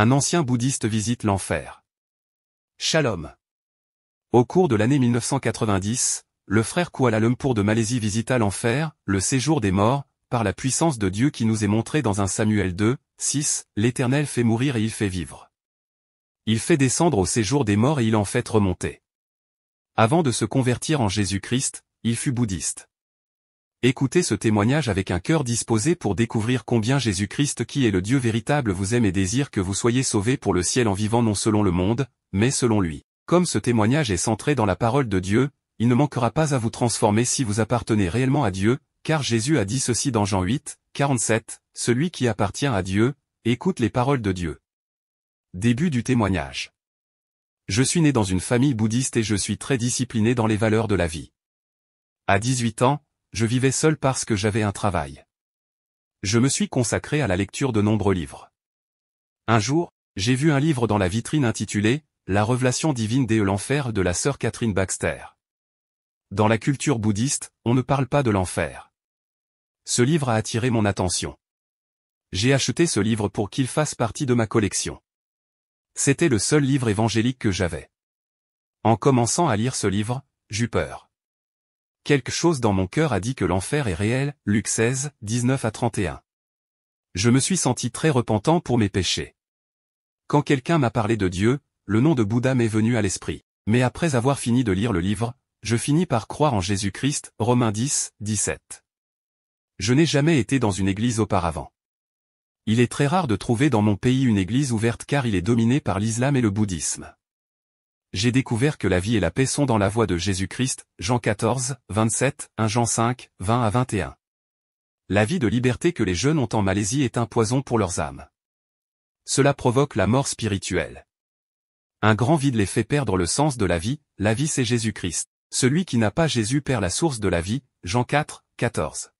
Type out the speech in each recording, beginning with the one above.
Un ancien bouddhiste visite l'enfer. Shalom. Au cours de l'année 1990, le frère Kuala Lumpur de Malaisie visita l'enfer, le séjour des morts, par la puissance de Dieu qui nous est montré dans un Samuel 2, 6, l'Éternel fait mourir et il fait vivre. Il fait descendre au séjour des morts et il en fait remonter. Avant de se convertir en Jésus-Christ, il fut bouddhiste. Écoutez ce témoignage avec un cœur disposé pour découvrir combien Jésus-Christ qui est le Dieu véritable vous aime et désire que vous soyez sauvés pour le ciel en vivant non selon le monde, mais selon lui. Comme ce témoignage est centré dans la parole de Dieu, il ne manquera pas à vous transformer si vous appartenez réellement à Dieu, car Jésus a dit ceci dans Jean 8, 47, Celui qui appartient à Dieu, écoute les paroles de Dieu. Début du témoignage. Je suis né dans une famille bouddhiste et je suis très discipliné dans les valeurs de la vie. À 18 ans, je vivais seul parce que j'avais un travail. Je me suis consacré à la lecture de nombreux livres. Un jour, j'ai vu un livre dans la vitrine intitulé « La révélation divine des l'enfer » de la sœur Catherine Baxter. Dans la culture bouddhiste, on ne parle pas de l'enfer. Ce livre a attiré mon attention. J'ai acheté ce livre pour qu'il fasse partie de ma collection. C'était le seul livre évangélique que j'avais. En commençant à lire ce livre, j'eus peur. Quelque chose dans mon cœur a dit que l'enfer est réel, Luc 16, 19 à 31. Je me suis senti très repentant pour mes péchés. Quand quelqu'un m'a parlé de Dieu, le nom de Bouddha m'est venu à l'esprit. Mais après avoir fini de lire le livre, je finis par croire en Jésus-Christ, Romains 10, 17. Je n'ai jamais été dans une église auparavant. Il est très rare de trouver dans mon pays une église ouverte car il est dominé par l'islam et le bouddhisme j'ai découvert que la vie et la paix sont dans la voie de Jésus-Christ, Jean 14, 27, 1 Jean 5, 20 à 21. La vie de liberté que les jeunes ont en Malaisie est un poison pour leurs âmes. Cela provoque la mort spirituelle. Un grand vide les fait perdre le sens de la vie, la vie c'est Jésus-Christ. Celui qui n'a pas Jésus perd la source de la vie, Jean 4, 14.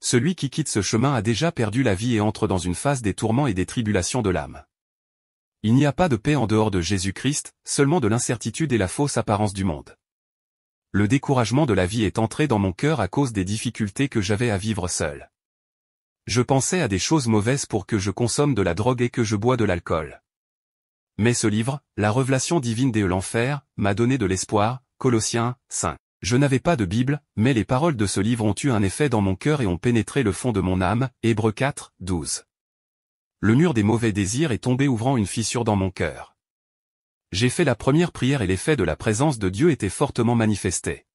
Celui qui quitte ce chemin a déjà perdu la vie et entre dans une phase des tourments et des tribulations de l'âme. Il n'y a pas de paix en dehors de Jésus-Christ, seulement de l'incertitude et la fausse apparence du monde. Le découragement de la vie est entré dans mon cœur à cause des difficultés que j'avais à vivre seul. Je pensais à des choses mauvaises pour que je consomme de la drogue et que je bois de l'alcool. Mais ce livre, La révélation divine des l'enfer, m'a donné de l'espoir, Colossiens 5. Je n'avais pas de Bible, mais les paroles de ce livre ont eu un effet dans mon cœur et ont pénétré le fond de mon âme, Hébreux 4, 12 le mur des mauvais désirs est tombé ouvrant une fissure dans mon cœur. J'ai fait la première prière et l'effet de la présence de Dieu était fortement manifesté.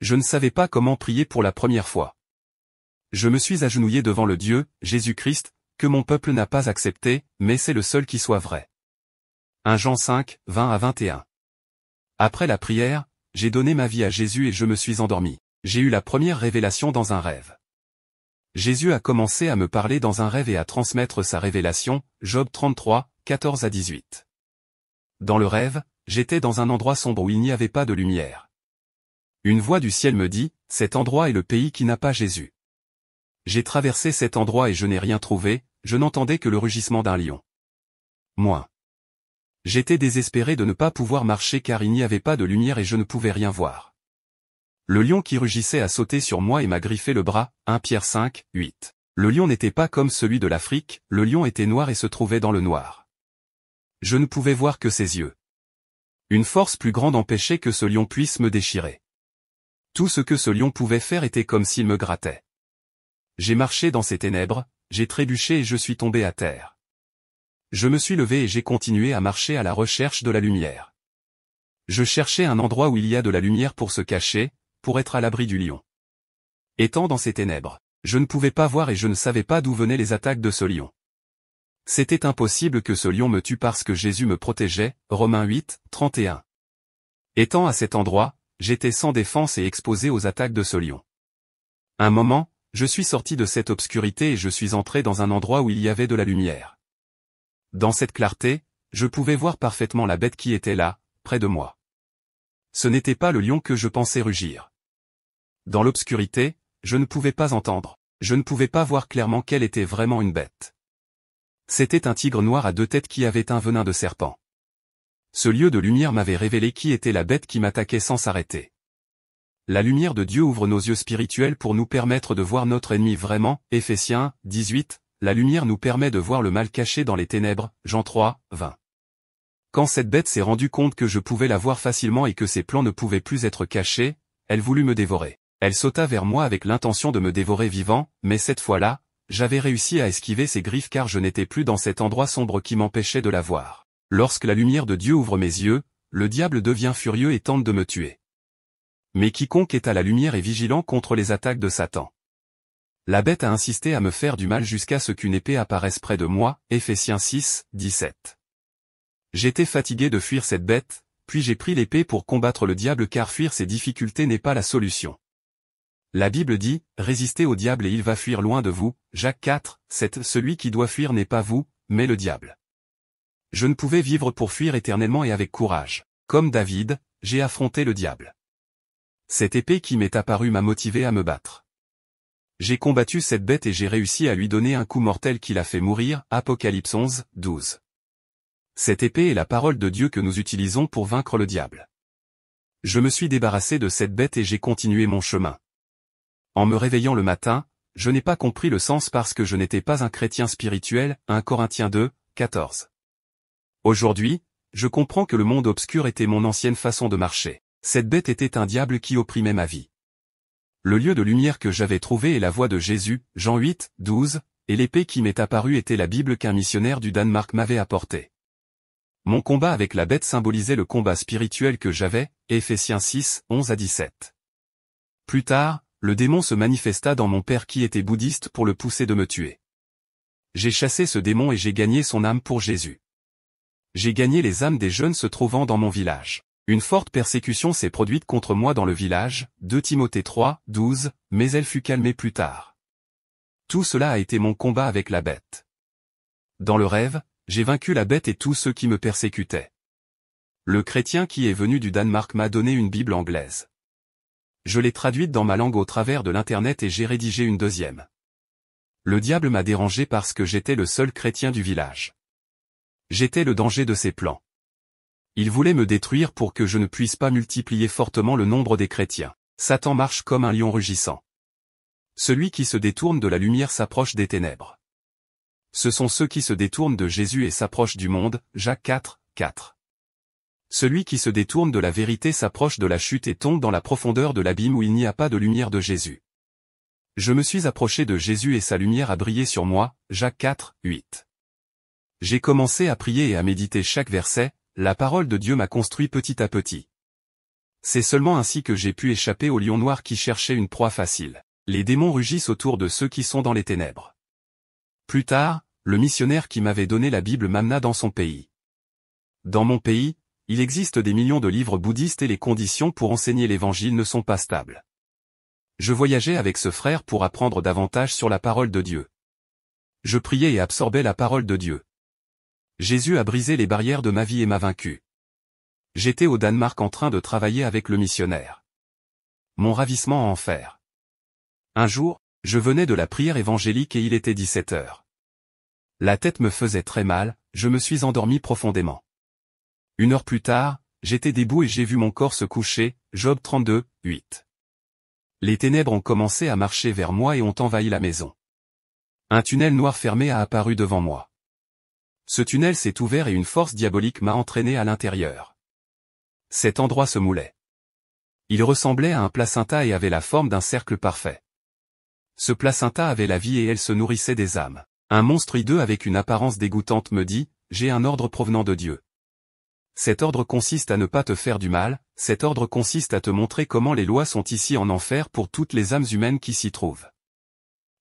Je ne savais pas comment prier pour la première fois. Je me suis agenouillé devant le Dieu, Jésus-Christ, que mon peuple n'a pas accepté, mais c'est le seul qui soit vrai. 1 Jean 5, 20 à 21. Après la prière, j'ai donné ma vie à Jésus et je me suis endormi. J'ai eu la première révélation dans un rêve. Jésus a commencé à me parler dans un rêve et à transmettre sa révélation, Job 33, 14 à 18. Dans le rêve, j'étais dans un endroit sombre où il n'y avait pas de lumière. Une voix du ciel me dit, cet endroit est le pays qui n'a pas Jésus. J'ai traversé cet endroit et je n'ai rien trouvé, je n'entendais que le rugissement d'un lion. Moi. J'étais désespéré de ne pas pouvoir marcher car il n'y avait pas de lumière et je ne pouvais rien voir. Le lion qui rugissait a sauté sur moi et m'a griffé le bras, un Pierre 5, 8. Le lion n'était pas comme celui de l'Afrique, le lion était noir et se trouvait dans le noir. Je ne pouvais voir que ses yeux. Une force plus grande empêchait que ce lion puisse me déchirer. Tout ce que ce lion pouvait faire était comme s'il me grattait. J'ai marché dans ces ténèbres, j'ai trébuché et je suis tombé à terre. Je me suis levé et j'ai continué à marcher à la recherche de la lumière. Je cherchais un endroit où il y a de la lumière pour se cacher, pour être à l'abri du lion. Étant dans ces ténèbres, je ne pouvais pas voir et je ne savais pas d'où venaient les attaques de ce lion. C'était impossible que ce lion me tue parce que Jésus me protégeait, Romains 8, 31. Étant à cet endroit, j'étais sans défense et exposé aux attaques de ce lion. Un moment, je suis sorti de cette obscurité et je suis entré dans un endroit où il y avait de la lumière. Dans cette clarté, je pouvais voir parfaitement la bête qui était là, près de moi. Ce n'était pas le lion que je pensais rugir. Dans l'obscurité, je ne pouvais pas entendre, je ne pouvais pas voir clairement quelle était vraiment une bête. C'était un tigre noir à deux têtes qui avait un venin de serpent. Ce lieu de lumière m'avait révélé qui était la bête qui m'attaquait sans s'arrêter. La lumière de Dieu ouvre nos yeux spirituels pour nous permettre de voir notre ennemi vraiment, Ephésiens, 18, la lumière nous permet de voir le mal caché dans les ténèbres, Jean 3, 20. Quand cette bête s'est rendue compte que je pouvais la voir facilement et que ses plans ne pouvaient plus être cachés, elle voulut me dévorer. Elle sauta vers moi avec l'intention de me dévorer vivant, mais cette fois-là, j'avais réussi à esquiver ses griffes car je n'étais plus dans cet endroit sombre qui m'empêchait de la voir. Lorsque la lumière de Dieu ouvre mes yeux, le diable devient furieux et tente de me tuer. Mais quiconque est à la lumière est vigilant contre les attaques de Satan. La bête a insisté à me faire du mal jusqu'à ce qu'une épée apparaisse près de moi, Éphésiens 6, 17. J'étais fatigué de fuir cette bête, puis j'ai pris l'épée pour combattre le diable car fuir ses difficultés n'est pas la solution. La Bible dit, résistez au diable et il va fuir loin de vous, Jacques 4, 7, celui qui doit fuir n'est pas vous, mais le diable. Je ne pouvais vivre pour fuir éternellement et avec courage. Comme David, j'ai affronté le diable. Cette épée qui m'est apparue m'a motivé à me battre. J'ai combattu cette bête et j'ai réussi à lui donner un coup mortel qui l'a fait mourir, Apocalypse 11, 12. Cette épée est la parole de Dieu que nous utilisons pour vaincre le diable. Je me suis débarrassé de cette bête et j'ai continué mon chemin. En me réveillant le matin, je n'ai pas compris le sens parce que je n'étais pas un chrétien spirituel, 1 Corinthiens 2, 14. Aujourd'hui, je comprends que le monde obscur était mon ancienne façon de marcher. Cette bête était un diable qui opprimait ma vie. Le lieu de lumière que j'avais trouvé est la voix de Jésus, Jean 8, 12, et l'épée qui m'est apparue était la Bible qu'un missionnaire du Danemark m'avait apportée. Mon combat avec la bête symbolisait le combat spirituel que j'avais, Éphésiens 6, 11 à 17. Plus tard, le démon se manifesta dans mon père qui était bouddhiste pour le pousser de me tuer. J'ai chassé ce démon et j'ai gagné son âme pour Jésus. J'ai gagné les âmes des jeunes se trouvant dans mon village. Une forte persécution s'est produite contre moi dans le village, 2 Timothée 3, 12, mais elle fut calmée plus tard. Tout cela a été mon combat avec la bête. Dans le rêve, j'ai vaincu la bête et tous ceux qui me persécutaient. Le chrétien qui est venu du Danemark m'a donné une Bible anglaise. Je l'ai traduite dans ma langue au travers de l'internet et j'ai rédigé une deuxième. Le diable m'a dérangé parce que j'étais le seul chrétien du village. J'étais le danger de ses plans. Il voulait me détruire pour que je ne puisse pas multiplier fortement le nombre des chrétiens. Satan marche comme un lion rugissant. Celui qui se détourne de la lumière s'approche des ténèbres. Ce sont ceux qui se détournent de Jésus et s'approchent du monde, Jacques 4, 4. Celui qui se détourne de la vérité s'approche de la chute et tombe dans la profondeur de l'abîme où il n'y a pas de lumière de Jésus. Je me suis approché de Jésus et sa lumière a brillé sur moi, Jacques 4, 8. J'ai commencé à prier et à méditer chaque verset, la parole de Dieu m'a construit petit à petit. C'est seulement ainsi que j'ai pu échapper au lion noir qui cherchait une proie facile. Les démons rugissent autour de ceux qui sont dans les ténèbres. Plus tard, le missionnaire qui m'avait donné la Bible m'amena dans son pays. Dans mon pays, il existe des millions de livres bouddhistes et les conditions pour enseigner l'évangile ne sont pas stables. Je voyageais avec ce frère pour apprendre davantage sur la parole de Dieu. Je priais et absorbais la parole de Dieu. Jésus a brisé les barrières de ma vie et m'a vaincu. J'étais au Danemark en train de travailler avec le missionnaire. Mon ravissement en fer Un jour, je venais de la prière évangélique et il était 17 heures. La tête me faisait très mal, je me suis endormi profondément. Une heure plus tard, j'étais debout et j'ai vu mon corps se coucher, Job 32, 8. Les ténèbres ont commencé à marcher vers moi et ont envahi la maison. Un tunnel noir fermé a apparu devant moi. Ce tunnel s'est ouvert et une force diabolique m'a entraîné à l'intérieur. Cet endroit se moulait. Il ressemblait à un placenta et avait la forme d'un cercle parfait. Ce placenta avait la vie et elle se nourrissait des âmes. Un monstre hideux avec une apparence dégoûtante me dit, j'ai un ordre provenant de Dieu. Cet ordre consiste à ne pas te faire du mal, cet ordre consiste à te montrer comment les lois sont ici en enfer pour toutes les âmes humaines qui s'y trouvent.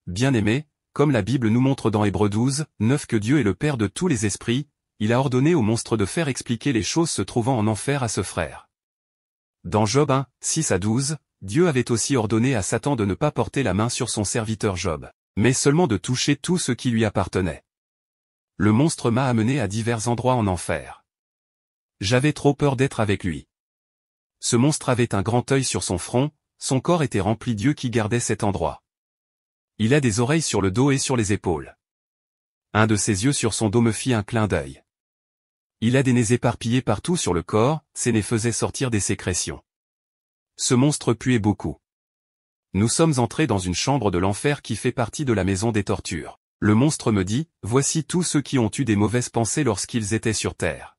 bien aimé comme la Bible nous montre dans Hébreux 12, 9 que Dieu est le Père de tous les esprits, il a ordonné au monstre de faire expliquer les choses se trouvant en enfer à ce frère. Dans Job 1, 6 à 12, Dieu avait aussi ordonné à Satan de ne pas porter la main sur son serviteur Job, mais seulement de toucher tout ce qui lui appartenait. Le monstre m'a amené à divers endroits en enfer. J'avais trop peur d'être avec lui. Ce monstre avait un grand œil sur son front, son corps était rempli d'yeux qui gardaient cet endroit. Il a des oreilles sur le dos et sur les épaules. Un de ses yeux sur son dos me fit un clin d'œil. Il a des nez éparpillés partout sur le corps, ses nez faisaient sortir des sécrétions. Ce monstre puait beaucoup. Nous sommes entrés dans une chambre de l'enfer qui fait partie de la maison des tortures. Le monstre me dit, voici tous ceux qui ont eu des mauvaises pensées lorsqu'ils étaient sur Terre.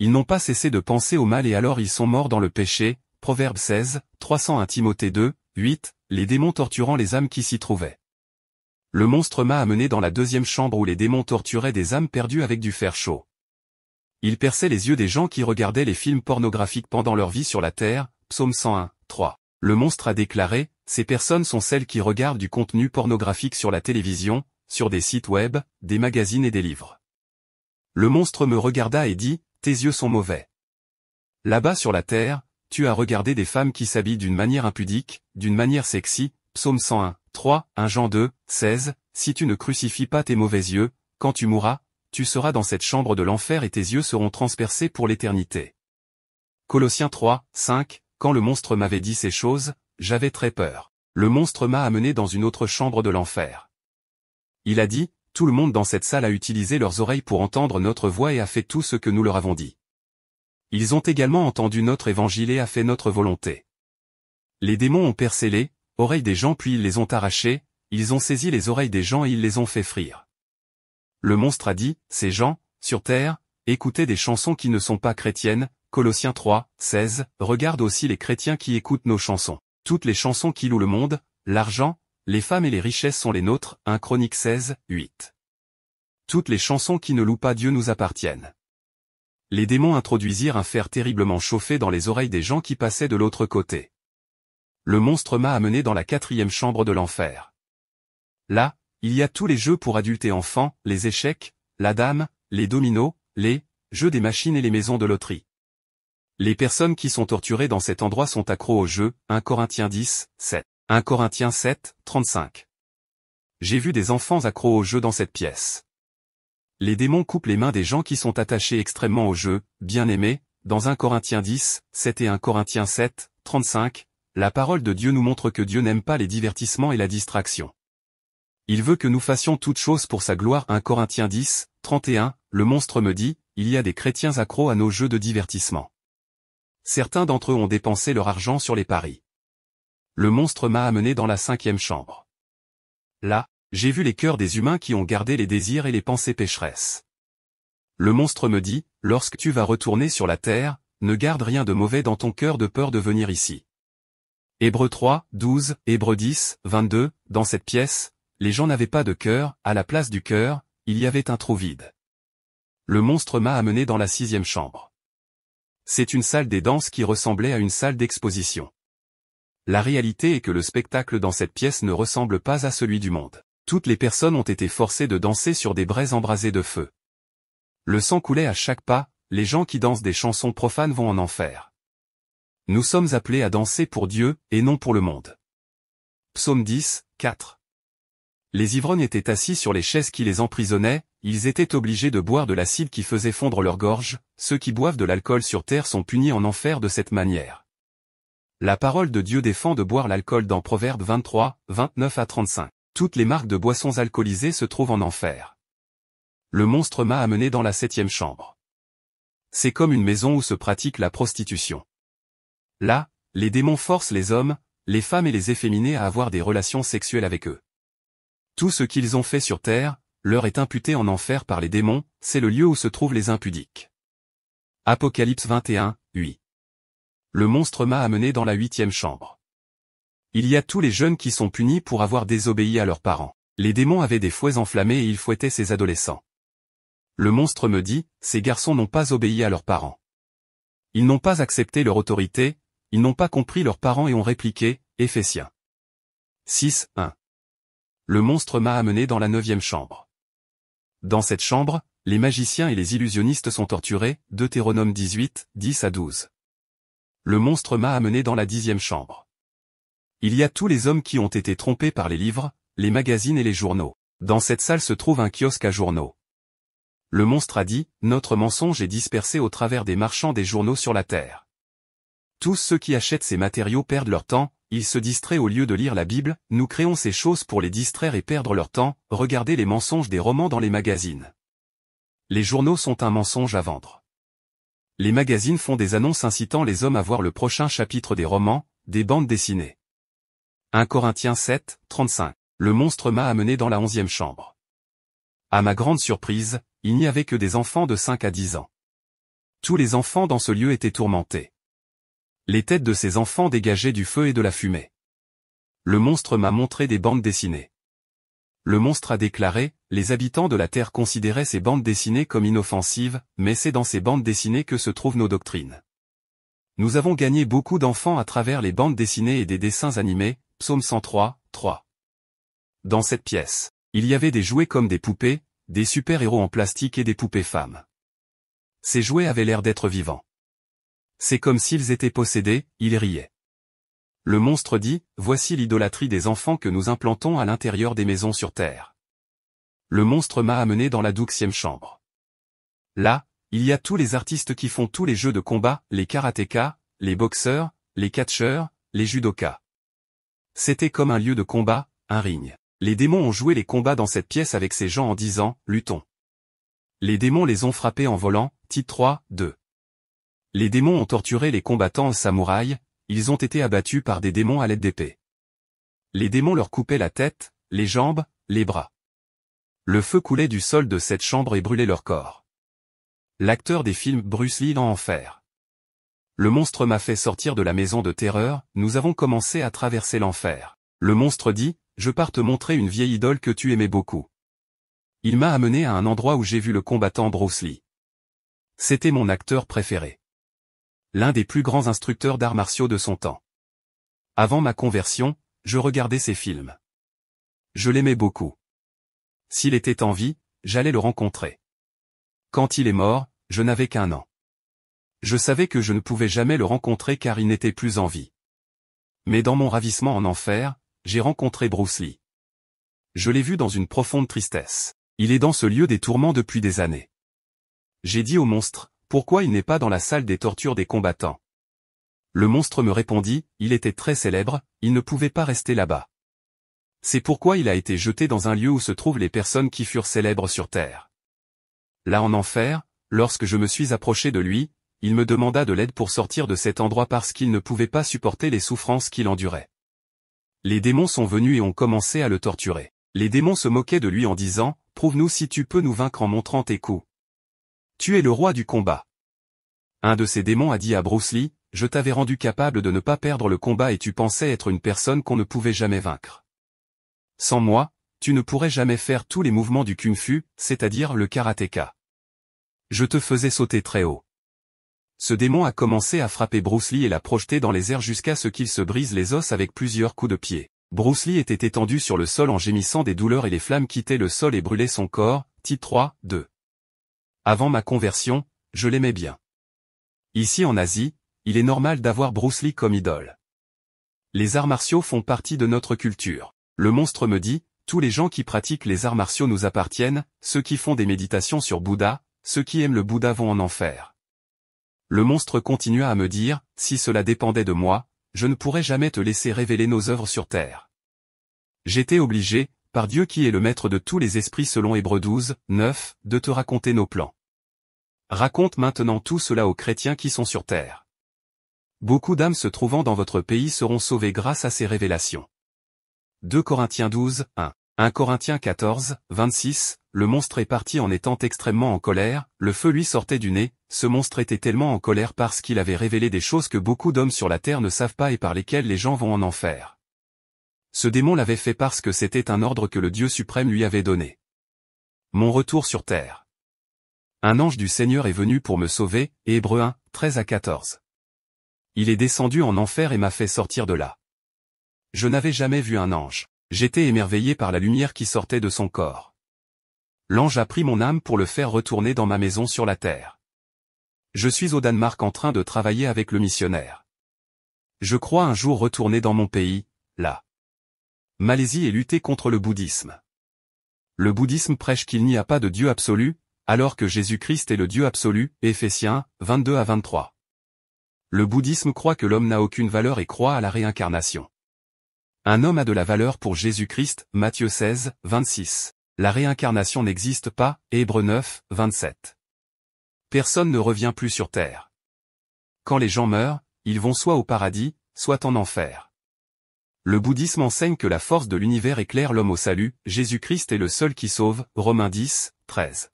Ils n'ont pas cessé de penser au mal et alors ils sont morts dans le péché. Proverbe 16, 301 Timothée 2, 8, les démons torturant les âmes qui s'y trouvaient. Le monstre m'a amené dans la deuxième chambre où les démons torturaient des âmes perdues avec du fer chaud. Il perçait les yeux des gens qui regardaient les films pornographiques pendant leur vie sur la terre, psaume 101, 3. Le monstre a déclaré, ces personnes sont celles qui regardent du contenu pornographique sur la télévision, sur des sites web, des magazines et des livres. Le monstre me regarda et dit, tes yeux sont mauvais. Là-bas sur la terre, tu as regardé des femmes qui s'habillent d'une manière impudique, d'une manière sexy, psaume 101, 3, 1 Jean 2, 16, si tu ne crucifies pas tes mauvais yeux, quand tu mourras, tu seras dans cette chambre de l'enfer et tes yeux seront transpercés pour l'éternité. Colossiens 3, 5, quand le monstre m'avait dit ces choses, j'avais très peur. Le monstre m'a amené dans une autre chambre de l'enfer. Il a dit, tout le monde dans cette salle a utilisé leurs oreilles pour entendre notre voix et a fait tout ce que nous leur avons dit. Ils ont également entendu notre évangile et a fait notre volonté. Les démons ont percé les oreilles des gens puis ils les ont arrachés, ils ont saisi les oreilles des gens et ils les ont fait frire. Le monstre a dit, ces gens, sur terre, écoutez des chansons qui ne sont pas chrétiennes, Colossiens 3, 16, regarde aussi les chrétiens qui écoutent nos chansons. Toutes les chansons qui louent le monde, l'argent, les femmes et les richesses sont les nôtres, 1 Chronique 16, 8. Toutes les chansons qui ne louent pas Dieu nous appartiennent. Les démons introduisirent un fer terriblement chauffé dans les oreilles des gens qui passaient de l'autre côté. Le monstre m'a amené dans la quatrième chambre de l'enfer. Là, il y a tous les jeux pour adultes et enfants, les échecs, la dame, les dominos, les jeux des machines et les maisons de loterie. Les personnes qui sont torturées dans cet endroit sont accros au jeu, 1 Corinthiens 10, 7. 1 Corinthiens 7, 35. J'ai vu des enfants accros au jeu dans cette pièce. Les démons coupent les mains des gens qui sont attachés extrêmement au jeu, bien aimés, dans 1 Corinthiens 10, 7 et 1 Corinthiens 7, 35, la parole de Dieu nous montre que Dieu n'aime pas les divertissements et la distraction. Il veut que nous fassions toute chose pour sa gloire 1 Corinthiens 10, 31, le monstre me dit, il y a des chrétiens accros à nos jeux de divertissement. Certains d'entre eux ont dépensé leur argent sur les paris le monstre m'a amené dans la cinquième chambre. Là, j'ai vu les cœurs des humains qui ont gardé les désirs et les pensées pécheresses. Le monstre me dit, lorsque tu vas retourner sur la terre, ne garde rien de mauvais dans ton cœur de peur de venir ici. Hébreux 3, 12, Hébreux 10, 22, dans cette pièce, les gens n'avaient pas de cœur, à la place du cœur, il y avait un trou vide. Le monstre m'a amené dans la sixième chambre. C'est une salle des danses qui ressemblait à une salle d'exposition. La réalité est que le spectacle dans cette pièce ne ressemble pas à celui du monde. Toutes les personnes ont été forcées de danser sur des braises embrasées de feu. Le sang coulait à chaque pas, les gens qui dansent des chansons profanes vont en enfer. Nous sommes appelés à danser pour Dieu, et non pour le monde. Psaume 10, 4 Les ivrognes étaient assis sur les chaises qui les emprisonnaient, ils étaient obligés de boire de l'acide qui faisait fondre leur gorge, ceux qui boivent de l'alcool sur terre sont punis en enfer de cette manière. La parole de Dieu défend de boire l'alcool dans Proverbes 23, 29 à 35. Toutes les marques de boissons alcoolisées se trouvent en enfer. Le monstre m'a amené dans la septième chambre. C'est comme une maison où se pratique la prostitution. Là, les démons forcent les hommes, les femmes et les efféminés à avoir des relations sexuelles avec eux. Tout ce qu'ils ont fait sur terre, leur est imputé en enfer par les démons, c'est le lieu où se trouvent les impudiques. Apocalypse 21, 8 le monstre m'a amené dans la huitième chambre. Il y a tous les jeunes qui sont punis pour avoir désobéi à leurs parents. Les démons avaient des fouets enflammés et ils fouettaient ces adolescents. Le monstre me dit, ces garçons n'ont pas obéi à leurs parents. Ils n'ont pas accepté leur autorité, ils n'ont pas compris leurs parents et ont répliqué, Éphésiens. 6, 1. Le monstre m'a amené dans la neuvième chambre. Dans cette chambre, les magiciens et les illusionnistes sont torturés, Deutéronome 18, 10 à 12 le monstre m'a amené dans la dixième chambre. Il y a tous les hommes qui ont été trompés par les livres, les magazines et les journaux. Dans cette salle se trouve un kiosque à journaux. Le monstre a dit, notre mensonge est dispersé au travers des marchands des journaux sur la terre. Tous ceux qui achètent ces matériaux perdent leur temps, ils se distraient au lieu de lire la Bible, nous créons ces choses pour les distraire et perdre leur temps, regardez les mensonges des romans dans les magazines. Les journaux sont un mensonge à vendre les magazines font des annonces incitant les hommes à voir le prochain chapitre des romans, des bandes dessinées. 1 Corinthiens 7, 35. Le monstre m'a amené dans la onzième chambre. À ma grande surprise, il n'y avait que des enfants de 5 à 10 ans. Tous les enfants dans ce lieu étaient tourmentés. Les têtes de ces enfants dégageaient du feu et de la fumée. Le monstre m'a montré des bandes dessinées le monstre a déclaré, les habitants de la Terre considéraient ces bandes dessinées comme inoffensives, mais c'est dans ces bandes dessinées que se trouvent nos doctrines. Nous avons gagné beaucoup d'enfants à travers les bandes dessinées et des dessins animés, psaume 103, 3. Dans cette pièce, il y avait des jouets comme des poupées, des super-héros en plastique et des poupées femmes. Ces jouets avaient l'air d'être vivants. C'est comme s'ils étaient possédés, ils riaient. Le monstre dit, voici l'idolâtrie des enfants que nous implantons à l'intérieur des maisons sur Terre. Le monstre m'a amené dans la douxième chambre. Là, il y a tous les artistes qui font tous les jeux de combat, les karatékas, les boxeurs, les catcheurs, les judokas. C'était comme un lieu de combat, un ring. Les démons ont joué les combats dans cette pièce avec ces gens en disant, luttons. Les démons les ont frappés en volant, titre 3, 2. Les démons ont torturé les combattants en samouraï, ils ont été abattus par des démons à l'aide d'épées. Les démons leur coupaient la tête, les jambes, les bras. Le feu coulait du sol de cette chambre et brûlait leur corps. L'acteur des films Bruce Lee dans enfer. Le monstre m'a fait sortir de la maison de terreur, nous avons commencé à traverser l'enfer. Le monstre dit, je pars te montrer une vieille idole que tu aimais beaucoup. Il m'a amené à un endroit où j'ai vu le combattant Bruce Lee. C'était mon acteur préféré l'un des plus grands instructeurs d'arts martiaux de son temps. Avant ma conversion, je regardais ses films. Je l'aimais beaucoup. S'il était en vie, j'allais le rencontrer. Quand il est mort, je n'avais qu'un an. Je savais que je ne pouvais jamais le rencontrer car il n'était plus en vie. Mais dans mon ravissement en enfer, j'ai rencontré Bruce Lee. Je l'ai vu dans une profonde tristesse. Il est dans ce lieu des tourments depuis des années. J'ai dit au monstre, pourquoi il n'est pas dans la salle des tortures des combattants Le monstre me répondit, il était très célèbre, il ne pouvait pas rester là-bas. C'est pourquoi il a été jeté dans un lieu où se trouvent les personnes qui furent célèbres sur Terre. Là en enfer, lorsque je me suis approché de lui, il me demanda de l'aide pour sortir de cet endroit parce qu'il ne pouvait pas supporter les souffrances qu'il endurait. Les démons sont venus et ont commencé à le torturer. Les démons se moquaient de lui en disant, Prouve-nous si tu peux nous vaincre en montrant tes coups. Tu es le roi du combat. Un de ces démons a dit à Bruce Lee, je t'avais rendu capable de ne pas perdre le combat et tu pensais être une personne qu'on ne pouvait jamais vaincre. Sans moi, tu ne pourrais jamais faire tous les mouvements du kung-fu, c'est-à-dire le karatéka. Je te faisais sauter très haut. Ce démon a commencé à frapper Bruce Lee et l'a projeté dans les airs jusqu'à ce qu'il se brise les os avec plusieurs coups de pied. Bruce Lee était étendu sur le sol en gémissant des douleurs et les flammes quittaient le sol et brûlaient son corps. Titre 3, 2. Avant ma conversion, je l'aimais bien. Ici en Asie, il est normal d'avoir Bruce Lee comme idole. Les arts martiaux font partie de notre culture. Le monstre me dit, tous les gens qui pratiquent les arts martiaux nous appartiennent, ceux qui font des méditations sur Bouddha, ceux qui aiment le Bouddha vont en enfer. Le monstre continua à me dire, si cela dépendait de moi, je ne pourrais jamais te laisser révéler nos œuvres sur terre. J'étais obligé, par Dieu qui est le maître de tous les esprits selon Hébreux 12, 9, de te raconter nos plans. Raconte maintenant tout cela aux chrétiens qui sont sur terre. Beaucoup d'âmes se trouvant dans votre pays seront sauvées grâce à ces révélations. 2 Corinthiens 12, 1. 1 Corinthiens 14, 26, le monstre est parti en étant extrêmement en colère, le feu lui sortait du nez, ce monstre était tellement en colère parce qu'il avait révélé des choses que beaucoup d'hommes sur la terre ne savent pas et par lesquelles les gens vont en enfer. Ce démon l'avait fait parce que c'était un ordre que le Dieu suprême lui avait donné. Mon retour sur terre. Un ange du Seigneur est venu pour me sauver, Hébreu 1, 13 à 14. Il est descendu en enfer et m'a fait sortir de là. Je n'avais jamais vu un ange. J'étais émerveillé par la lumière qui sortait de son corps. L'ange a pris mon âme pour le faire retourner dans ma maison sur la terre. Je suis au Danemark en train de travailler avec le missionnaire. Je crois un jour retourner dans mon pays, là. Malaisie est lutter contre le bouddhisme. Le bouddhisme prêche qu'il n'y a pas de Dieu absolu, alors que Jésus-Christ est le Dieu absolu, Éphésiens 22 à 23. Le bouddhisme croit que l'homme n'a aucune valeur et croit à la réincarnation. Un homme a de la valeur pour Jésus-Christ, Matthieu 16, 26. La réincarnation n'existe pas, Hébreu 9, 27. Personne ne revient plus sur terre. Quand les gens meurent, ils vont soit au paradis, soit en enfer. Le bouddhisme enseigne que la force de l'univers éclaire l'homme au salut, Jésus-Christ est le seul qui sauve, Romains 10, 13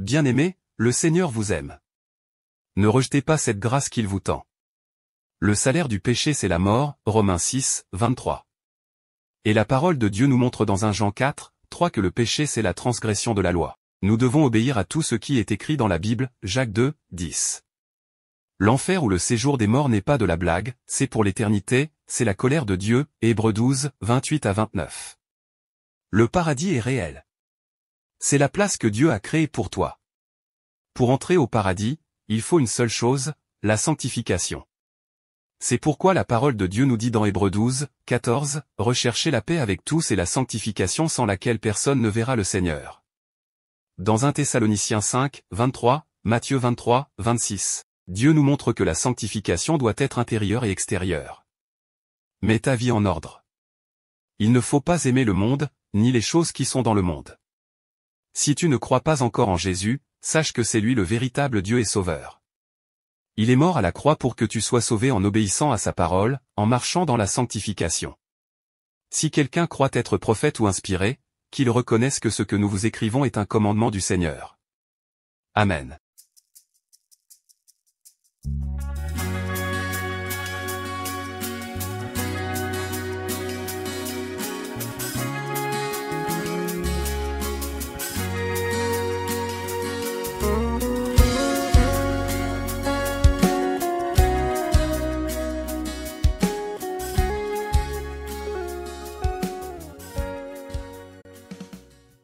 bien aimé le Seigneur vous aime. Ne rejetez pas cette grâce qu'il vous tend. Le salaire du péché c'est la mort, Romains 6, 23. Et la parole de Dieu nous montre dans 1 Jean 4, 3 que le péché c'est la transgression de la loi. Nous devons obéir à tout ce qui est écrit dans la Bible, Jacques 2, 10. L'enfer ou le séjour des morts n'est pas de la blague, c'est pour l'éternité, c'est la colère de Dieu, Hébreux 12, 28 à 29. Le paradis est réel. C'est la place que Dieu a créée pour toi. Pour entrer au paradis, il faut une seule chose, la sanctification. C'est pourquoi la parole de Dieu nous dit dans Hébreux 12, 14, Recherchez la paix avec tous et la sanctification sans laquelle personne ne verra le Seigneur. Dans 1 Thessaloniciens 5, 23, Matthieu 23, 26, Dieu nous montre que la sanctification doit être intérieure et extérieure. Mets ta vie en ordre. Il ne faut pas aimer le monde, ni les choses qui sont dans le monde. Si tu ne crois pas encore en Jésus, sache que c'est lui le véritable Dieu et Sauveur. Il est mort à la croix pour que tu sois sauvé en obéissant à sa parole, en marchant dans la sanctification. Si quelqu'un croit être prophète ou inspiré, qu'il reconnaisse que ce que nous vous écrivons est un commandement du Seigneur. Amen.